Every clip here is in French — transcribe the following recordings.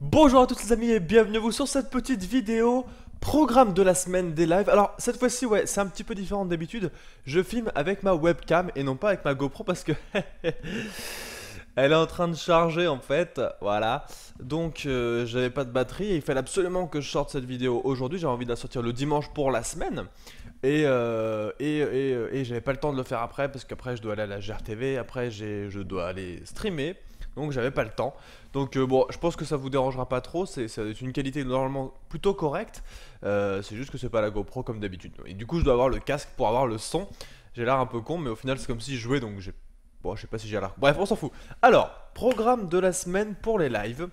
Bonjour à toutes les amis et bienvenue vous sur cette petite vidéo programme de la semaine des lives. Alors cette fois-ci ouais c'est un petit peu différent d'habitude. Je filme avec ma webcam et non pas avec ma GoPro parce que elle est en train de charger en fait. Voilà. Donc euh, j'avais pas de batterie et il fallait absolument que je sorte cette vidéo aujourd'hui. J'avais envie de la sortir le dimanche pour la semaine. Et, euh, et, et j'avais pas le temps de le faire après parce qu'après je dois aller à la GRTV, après je dois aller streamer. Donc j'avais pas le temps. Donc euh, bon, je pense que ça vous dérangera pas trop. C'est une qualité normalement plutôt correcte. Euh, c'est juste que c'est pas la GoPro comme d'habitude. Et du coup, je dois avoir le casque pour avoir le son. J'ai l'air un peu con, mais au final, c'est comme si je jouais. Donc j'ai. Bon, je sais pas si j'ai l'air. Bref, on s'en fout. Alors, programme de la semaine pour les lives.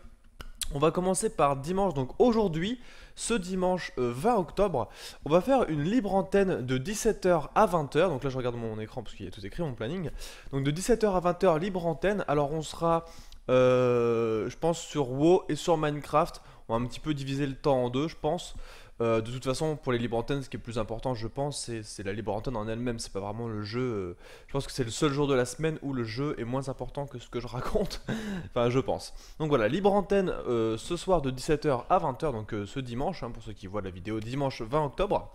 On va commencer par dimanche, donc aujourd'hui, ce dimanche 20 euh, octobre, on va faire une libre antenne de 17h à 20h, donc là je regarde mon écran parce qu'il y a tout écrit, mon planning, donc de 17h à 20h libre antenne, alors on sera, euh, je pense, sur WoW et sur Minecraft, on va un petit peu diviser le temps en deux, je pense. Euh, de toute façon, pour les libres antennes, ce qui est plus important, je pense, c'est la libre antenne en elle-même. C'est pas vraiment le jeu. Euh, je pense que c'est le seul jour de la semaine où le jeu est moins important que ce que je raconte. enfin, je pense. Donc voilà, libre antenne euh, ce soir de 17h à 20h, donc ce dimanche, hein, pour ceux qui voient la vidéo, dimanche 20 octobre.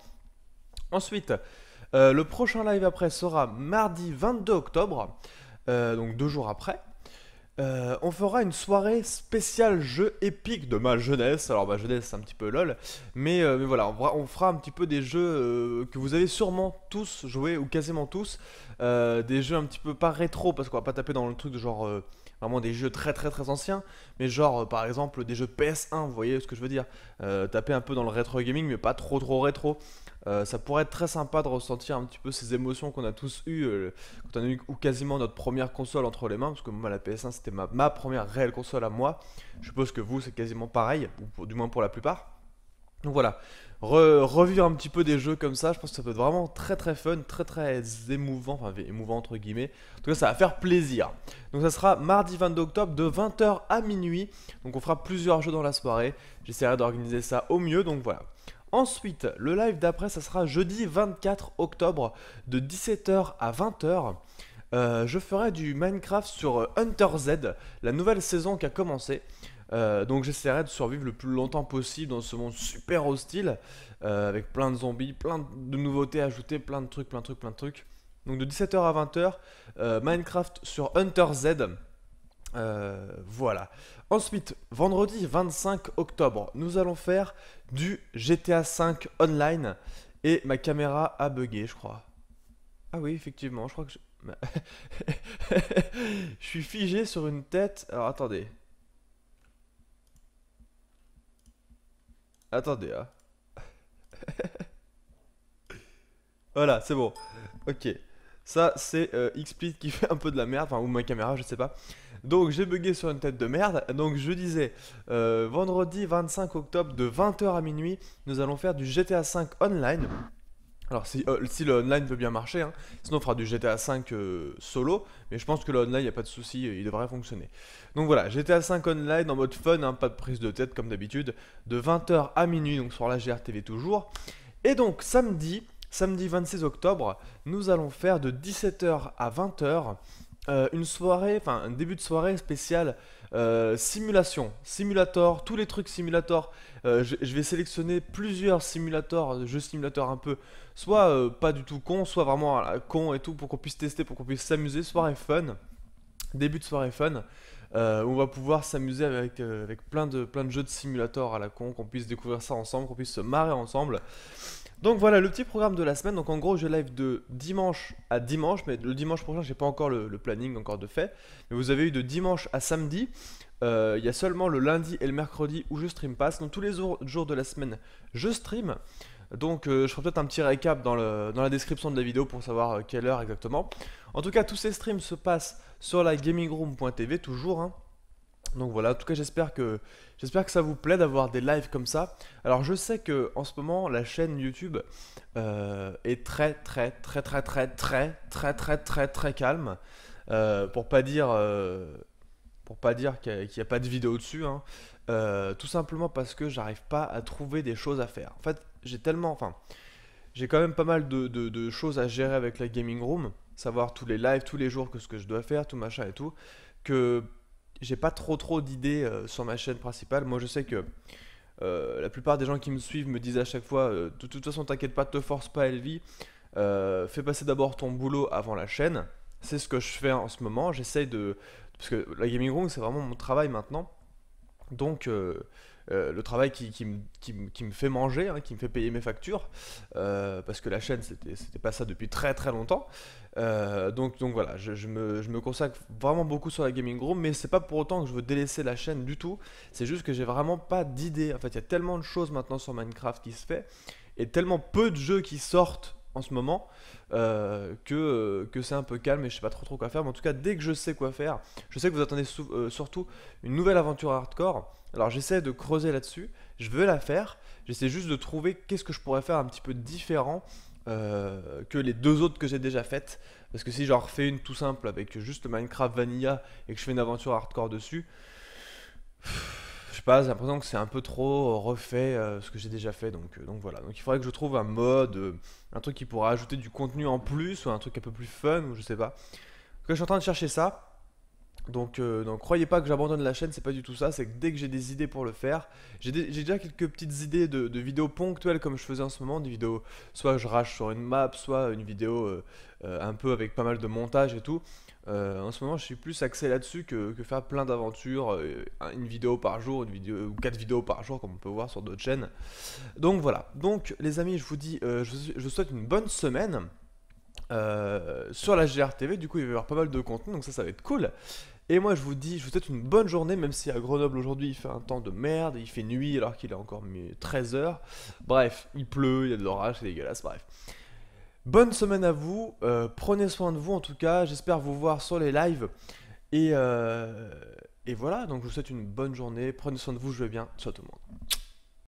Ensuite, le prochain live après sera mardi 22 octobre, donc deux jours après. Euh, on fera une soirée spéciale jeu épique de ma jeunesse. Alors ma jeunesse c'est un petit peu lol, mais, euh, voilà, on, fera un petit peu des jeux euh, que vous avez sûrement tous joué ou quasiment tous, des jeux un petit peu pas rétro parce qu'on va pas taper dans le truc de genre vraiment des jeux très très très anciens, mais genre euh, par exemple des jeux PS1, vous voyez ce que je veux dire euh, Taper un peu dans le rétro gaming, mais pas trop trop rétro. Euh, ça pourrait être très sympa de ressentir un petit peu ces émotions qu'on a tous eues quand on a eu ou quasiment notre première console entre les mains, parce que moi la PS1 c'était ma, première réelle console à moi. Je suppose que vous c'est quasiment pareil, ou du moins pour la plupart. Donc voilà, revivre un petit peu des jeux comme ça, je pense que ça peut être vraiment très très fun, très très émouvant, enfin émouvant entre guillemets. En tout cas, ça va faire plaisir. Donc ça sera mardi 22 octobre de 20h à minuit. Donc on fera plusieurs jeux dans la soirée. J'essaierai d'organiser ça au mieux, donc voilà. Ensuite, le live d'après, ça sera jeudi 24 octobre de 17h à 20h. Euh, je ferai du Minecraft sur euh, Hunter Z, la nouvelle saison qui a commencé. Euh, donc j'essaierai de survivre le plus longtemps possible dans ce monde super hostile, euh, avec plein de zombies, plein de nouveautés ajoutées, plein de trucs, plein de trucs, plein de trucs. Donc de 17h à 20h, euh, Minecraft sur Hunter Z. voilà. Ensuite, vendredi 25 octobre, nous allons faire du GTA V online. Et ma caméra a bugué, je crois. Ah oui, effectivement, je crois que je... je suis figé sur une tête. Alors attendez. Attendez, hein. voilà, c'est bon. Ok. Ça, c'est euh, Xplit qui fait un peu de la merde, enfin, ou ma caméra, je sais pas. Donc, j'ai bugué sur une tête de merde. Donc, je disais, euh, vendredi 25 octobre de 20h à minuit, nous allons faire du GTA V online. Alors euh, si, le online veut bien marcher, hein, sinon on fera du GTA 5 euh, solo, mais je pense que le online, il n'y a pas de souci, euh, il devrait fonctionner. Donc voilà, GTA V online en mode fun, hein, pas de prise de tête comme d'habitude, de 20h à minuit, donc sur la GRTV toujours. Et donc samedi, samedi 26 octobre, nous allons faire de 17h à 20h une soirée, enfin un début de soirée spéciale euh, simulation, simulator, tous les trucs simulator. Euh, je, vais sélectionner plusieurs simulateurs, euh, jeux simulateurs un peu, soit pas du tout con, soit vraiment con et tout, pour qu'on puisse tester, pour qu'on puisse s'amuser. Soirée fun, début de soirée fun. on va pouvoir s'amuser avec, avec plein, de, plein de jeux de simulator à la con, qu'on puisse découvrir ça ensemble, qu'on puisse se marrer ensemble. Donc voilà le petit programme de la semaine. Donc en gros, je live de dimanche à dimanche, mais le dimanche prochain, j'ai pas encore le, planning encore de fait. Mais vous avez eu de dimanche à samedi. Euh, il y a seulement le lundi et le mercredi où je stream passe. Donc tous les jours, de la semaine, je stream. Donc euh, je ferai peut-être un petit récap dans, la description de la vidéo pour savoir euh, quelle heure exactement. En tout cas, tous ces streams se passent sur la gamingroom.tv toujours. Hein. Donc voilà, en tout cas j'espère que j'espère que ça vous plaît d'avoir des lives comme ça. Alors je sais que en ce moment la chaîne YouTube euh, est très très très très très très très très très très calme. Euh, pour pas dire euh, pour pas dire qu'il n'y a, pas de vidéo dessus. Hein. tout simplement parce que j'arrive pas à trouver des choses à faire. En fait, j'ai tellement. Enfin. J'ai quand même pas mal de, de, choses à gérer avec la gaming room. Savoir tous les lives, tous les jours que ce que je dois faire, tout machin et tout. Que j'ai pas trop trop d'idées euh, sur ma chaîne principale. Moi, je sais que euh, la plupart des gens qui me suivent me disent à chaque fois euh, de toute façon, t'inquiète pas, te force pas, Elvie. fais passer d'abord ton boulot avant la chaîne. C'est ce que je fais en ce moment. J'essaye de. Parce que la Gaming Room, c'est vraiment mon travail maintenant. Donc, euh, le travail qui, me, fait manger, hein, qui me fait payer mes factures, euh, parce que la chaîne, c'était pas ça depuis très très longtemps. Euh, donc, donc voilà, je, me, je, me, consacre vraiment beaucoup sur la gaming room, mais c'est pas pour autant que je veux délaisser la chaîne du tout. C'est juste que j'ai vraiment pas d'idée. En fait, il y a tellement de choses maintenant sur Minecraft qui se fait, et tellement peu de jeux qui sortent en ce moment euh, que, euh, que c'est un peu calme et je sais pas trop trop quoi faire. Mais en tout cas, dès que je sais quoi faire, je sais que vous attendez euh, surtout une nouvelle aventure hardcore. Alors j'essaie de creuser là-dessus, je veux la faire, j'essaie juste de trouver qu'est-ce que je pourrais faire un petit peu différent que les deux autres que j'ai déjà faites. Parce que si j'en refais une tout simple avec juste Minecraft Vanilla et que je fais une aventure hardcore dessus sais pas, j'ai l'impression que c'est un peu trop euh, refait euh, ce que j'ai déjà fait. Donc, euh, donc voilà. Donc il faudrait que je trouve un mode, un truc qui pourra ajouter du contenu en plus, ou un truc un peu plus fun, ou je sais pas. que je suis en train de chercher ça. Donc, euh, croyez pas que j'abandonne la chaîne, c'est pas du tout ça, c'est que dès que j'ai des idées pour le faire, j'ai déjà quelques petites idées de, vidéos ponctuelles comme je faisais en ce moment, des vidéos, soit je rache sur une map, soit une vidéo euh, euh, un peu avec pas mal de montage et tout. en ce moment, je suis plus axé là-dessus que, faire plein d'aventures, une vidéo par jour, une vidéo ou quatre vidéos par jour comme on peut voir sur d'autres chaînes. Donc voilà. Donc les amis, je vous dis, je, je vous souhaite une bonne semaine. sur la GRTV, du coup il va y avoir pas mal de contenu, donc ça ça va être cool. Et moi, je vous dis, je vous souhaite une bonne journée, même si à Grenoble aujourd'hui il fait un temps de merde, il fait nuit alors qu'il est encore 13h. Bref, il pleut, il y a de l'orage, c'est dégueulasse, bref. Bonne semaine à vous, euh, prenez soin de vous en tout cas, j'espère vous voir sur les lives. Et, euh, et voilà, donc je vous souhaite une bonne journée, prenez soin de vous, je vais bien, ciao tout le monde.